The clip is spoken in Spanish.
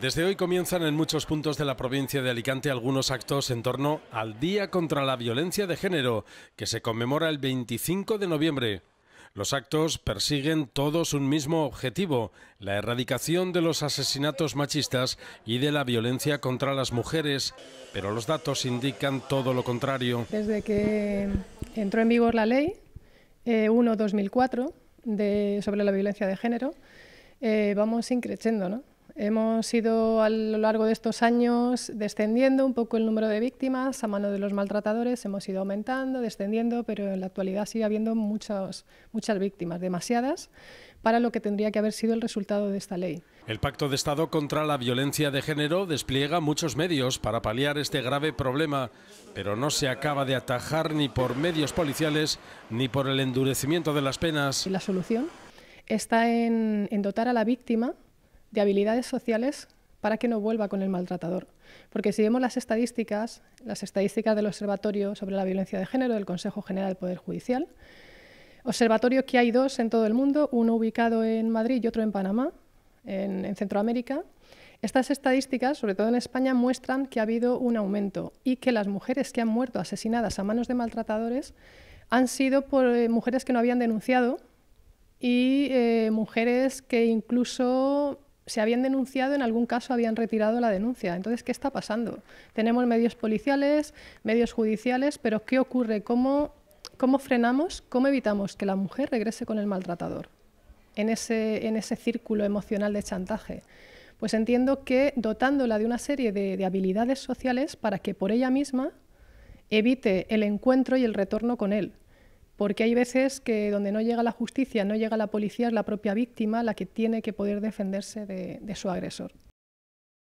Desde hoy comienzan en muchos puntos de la provincia de Alicante algunos actos en torno al Día contra la Violencia de Género, que se conmemora el 25 de noviembre. Los actos persiguen todos un mismo objetivo, la erradicación de los asesinatos machistas y de la violencia contra las mujeres, pero los datos indican todo lo contrario. Desde que entró en vigor la ley 1.2004 eh, 1-2004 sobre la violencia de género, eh, vamos increciendo, ¿no? Hemos ido a lo largo de estos años descendiendo un poco el número de víctimas a mano de los maltratadores, hemos ido aumentando, descendiendo, pero en la actualidad sigue habiendo muchas, muchas víctimas, demasiadas, para lo que tendría que haber sido el resultado de esta ley. El Pacto de Estado contra la Violencia de Género despliega muchos medios para paliar este grave problema, pero no se acaba de atajar ni por medios policiales ni por el endurecimiento de las penas. ¿Y la solución? Está en dotar a la víctima de habilidades sociales para que no vuelva con el maltratador. Porque si vemos las estadísticas, las estadísticas del Observatorio sobre la Violencia de Género del Consejo General del Poder Judicial, observatorio que hay dos en todo el mundo, uno ubicado en Madrid y otro en Panamá, en, Centroamérica, estas estadísticas, sobre todo en España, muestran que ha habido un aumento y que las mujeres que han muerto asesinadas a manos de maltratadores han sido por eh, mujeres que no habían denunciado y eh, mujeres que incluso se habían denunciado, en algún caso habían retirado la denuncia. Entonces, ¿qué está pasando? Tenemos medios policiales, medios judiciales, pero ¿qué ocurre? ¿Cómo, cómo frenamos, cómo evitamos que la mujer regrese con el maltratador en ese, en ese círculo emocional de chantaje? Pues entiendo que dotándola de una serie de, de habilidades sociales para que por ella misma evite el encuentro y el retorno con él porque hay veces que donde no llega la justicia, no llega la policía, es la propia víctima la que tiene que poder defenderse de, su agresor.